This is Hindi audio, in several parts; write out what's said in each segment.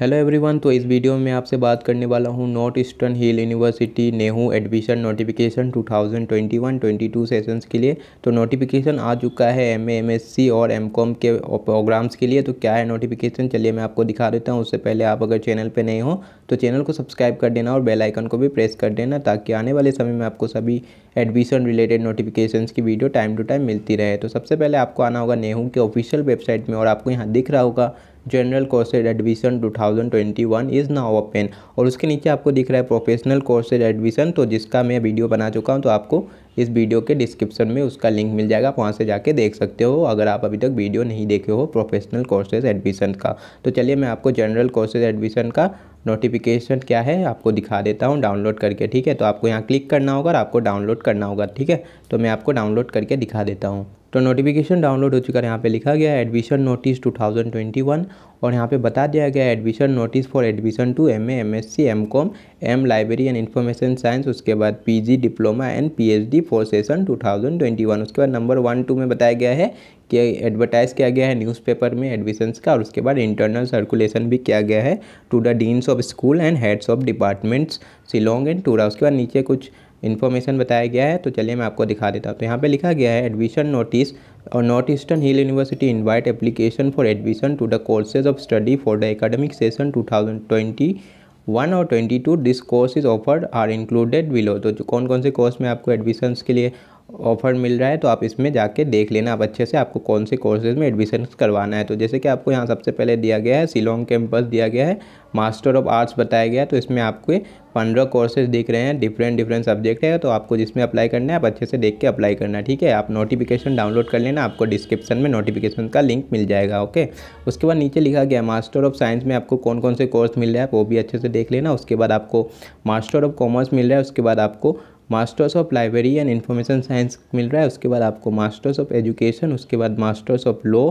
हेलो एवरीवन तो इस वीडियो में आपसे बात करने वाला हूँ North Eastern Hill University NEHU admission notification 2021-22 sessions के लिए तो नोटिफिकेशन आ चुका है एम एम एस सी और एम कॉम के प्रोग्राम्स के लिए तो क्या है नोटिफिकेशन चलिए मैं आपको दिखा देता हूँ उससे पहले आप अगर चैनल पर नहीं हो तो चैनल को सब्सक्राइब कर देना और बेलाइकन को भी प्रेस कर देना ताकि आने वाले समय में आपको सभी एडमिशन रिलेटेड नोटिफिकेशन की वीडियो टाइम टू टाइम मिलती रहे तो सबसे पहले आपको आना होगा नेहू के ऑफिशियल वेबसाइट में और आपको यहाँ दिख रहा होगा general courses admission 2021 is now open और उसके नीचे आपको दिख रहा है प्रोफेशनल कोर्सेज एडमिशन तो जिसका मैं वीडियो बना चुका हूँ तो आपको इस वीडियो के डिस्क्रिप्शन में उसका लिंक मिल जाएगा आप वहाँ से जाके देख सकते हो अगर आप अभी तक वीडियो नहीं देखे हो प्रोफेशनल कोर्सेज एडमिशन का तो चलिए मैं आपको जनरल कोर्सेज एडमिशन का नोटिफिकेशन क्या है आपको दिखा देता हूँ डाउनलोड करके ठीक है तो आपको यहाँ क्लिक करना होगा और आपको डाउनलोड करना होगा ठीक है तो मैं आपको डाउनलोड करके दिखा देता हूँ तो नोटिफिकेशन डाउनलोड हो चुका है यहाँ पे लिखा गया है एडमिशन नोटिस 2021 और यहाँ पे बता दिया गया admission notice for admission to M M S C M com M library and information science उसके बाद P G diploma and P H D for session two thousand twenty one उसके बाद नंबर वन टू में बताया गया है कि एडवर्टाइज़ किया गया है न्यूज़पेपर में एडमिशन्स का और उसके बाद इंटरनल सर्कुलेशन भी किया गया है to the deans of school and heads of departments Shillong and Tura उसके बाद नीचे कुछ इन्फॉर्मेशन बताया गया है तो चलिए मैं आपको दिखा देता हूँ तो यहाँ पे लिखा गया है एडमिशन नोटिस और North Eastern Hill University invite application for admission to the courses of study for the academic session 2021 और 22 this course is offered are included below तो कौन कौन से कोर्स में आपको एडमिशन्स के लिए ऑफ़र मिल रहा है तो आप इसमें जाके देख लेना आप अच्छे से आपको कौन से कोर्सेज में एडमिशन करवाना है तो जैसे कि आपको यहाँ सबसे पहले दिया गया है सिलोंग कैंपस दिया गया है मास्टर ऑफ आर्ट्स बताया गया है तो इसमें आपको पंद्रह कोर्सेज दिख रहे हैं डिफरेंट डिफरेंट सब्जेक्ट है तो आपको जिसमें अप्लाई करना है आप अच्छे से देख के अप्लाई करना ठीक है आप नोटिफिकेशन डाउनलोड कर लेना आपको डिस्क्रिप्शन में नोटिफिकेशन का लिंक मिल जाएगा ओके उसके बाद नीचे लिखा गया मास्टर ऑफ साइंस में आपको कौन कौन से कोर्स मिल रहा है वो भी अच्छे से देख लेना उसके बाद आपको मास्टर ऑफ कॉमर्स मिल रहा है उसके बाद आपको masters of library and information science मिल रहा है उसके बाद आपको मास्टर्स ऑफ एजुकेशन उसके बाद मास्टर्स ऑफ लॉ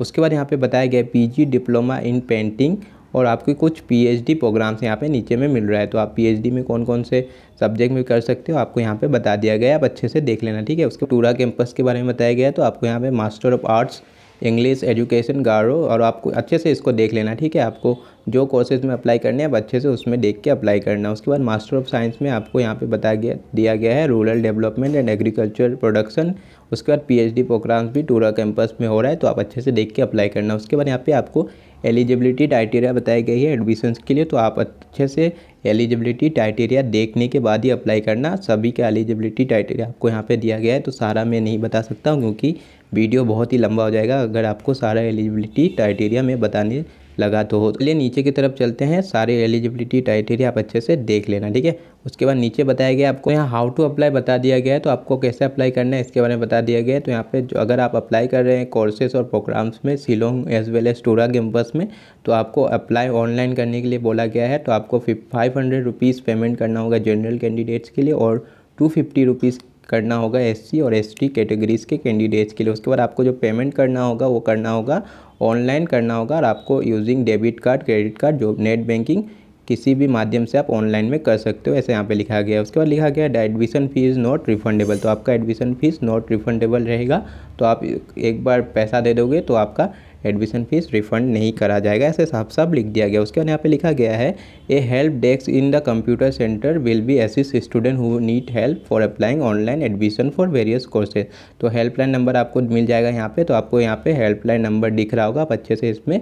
उसके बाद यहाँ पे बताया गया पीजी डिप्लोमा इन पेंटिंग और आपके कुछ पीएचडी प्रोग्राम्स यहाँ पे नीचे में मिल रहा है तो आप पीएचडी में कौन कौन से सब्जेक्ट में कर सकते हो आपको यहाँ पे बता दिया गया आप अच्छे से देख लेना ठीक है उसके टूरा कैंपस के बारे में बताया गया तो आपको यहाँ पे master of arts English education Garo और आपको अच्छे से इसको देख लेना ठीक है आपको जो कोर्सेज में अप्लाई करने हैं आप अच्छे से उसमें देख के अप्लाई करना उसके बाद मास्टर ऑफ साइंस में आपको यहाँ पे बताया गया दिया गया है rural development and agriculture production उसके बाद पीएचडी प्रोग्राम्स भी टूरा कैंपस में हो रहा है तो आप अच्छे से देख के अप्लाई करना उसके बाद यहाँ पर आपको एलिजिबिलिटी क्राइटेरिया बताई गई है एडमिशन्स के लिए तो आप अच्छे से एलिजिबिलिटी क्राइटेरिया देखने के बाद ही अप्लाई करना सभी का एलिजिबिलिटी क्राइटेरिया आपको यहाँ पे दिया गया है तो सारा मैं नहीं बता सकता हूँ क्योंकि वीडियो बहुत ही लंबा हो जाएगा अगर आपको सारा एलिजिबिलिटी क्राइटेरिया में बताने लगा तो हो चलिए नीचे की तरफ चलते हैं सारे एलिजिबिलिटी क्राइटेरिया आप अच्छे से देख लेना ठीक है उसके बाद नीचे बताया गया आपको यहाँ हाउ टू अप्लाई बता दिया गया है तो आपको कैसे अप्लाई करना है इसके बारे में बता दिया गया है तो यहाँ पे जो अगर आप अप्लाई कर रहे हैं कोर्सेज और प्रोग्राम्स में Shillong as well as Tura campus में तो आपको अप्लाई ऑनलाइन करने के लिए बोला गया है तो आपको फाइव हंड्रेड रुपीज़ पेमेंट करना होगा जनरल कैंडिडेट्स के लिए और टू फिफ्टी रुपीज़ करना होगा एससी और एसटी कैटेगरीज़ के कैंडिडेट्स के लिए उसके बाद आपको जो पेमेंट करना होगा वो करना होगा ऑनलाइन करना होगा और आपको using debit card credit card जो नेट बैंकिंग किसी भी माध्यम से आप ऑनलाइन में कर सकते हो ऐसे यहाँ पे लिखा गया है उसके बाद लिखा गया है एडमिशन फ़ीस नॉट रिफंडेबल तो आपका एडमिशन फ़ीस नॉट रिफंडेबल रहेगा तो आप एक बार पैसा दे दोगे तो आपका एडमिशन फीस रिफंड नहीं करा जाएगा ऐसे साफ साफ लिख दिया गया उसके बाद यहाँ पे लिखा गया है a help desk in the computer centre will be assist student who need help for applying online admission for various courses तो हेल्पलाइन नंबर आपको मिल जाएगा यहाँ पर तो आपको यहाँ पे हेल्पलाइन नंबर दिख रहा होगा आप अच्छे से इसमें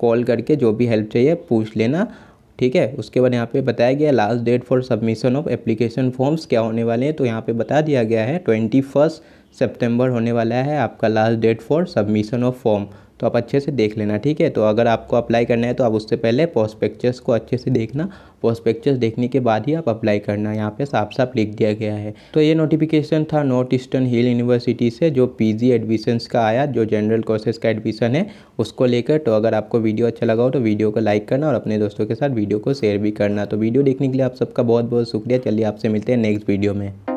कॉल करके जो भी हेल्प चाहिए पूछ लेना ठीक है उसके बाद यहाँ पे बताया गया last date for submission of application forms क्या होने वाले हैं तो यहाँ पे बता दिया गया है ट्वेंटी फर्स्ट सेप्टेम्बर होने वाला है आपका last date for submission of form तो आप अच्छे से देख लेना ठीक है तो अगर आपको अप्लाई करना है तो आप उससे पहले पॉस्पेक्चर्स को अच्छे से देखना पॉस्पेक्चर्स देखने के बाद ही आप अप्लाई करना यहाँ पे साफ साफ लिख दिया गया है तो ये नोटिफिकेशन था नॉर्थ ईस्टर्न हिल यूनिवर्सिटी से जो पीजी एडमिशन्स का आया जो जनरल कोर्सेज का एडमिशन है उसको लेकर तो अगर आपको वीडियो अच्छा लगा हो तो वीडियो को लाइक करना और अपने दोस्तों के साथ वीडियो को शेयर भी करना तो वीडियो देखने के लिए आप सबका बहुत बहुत शुक्रिया चलिए आपसे मिलते हैं नेक्स्ट वीडियो में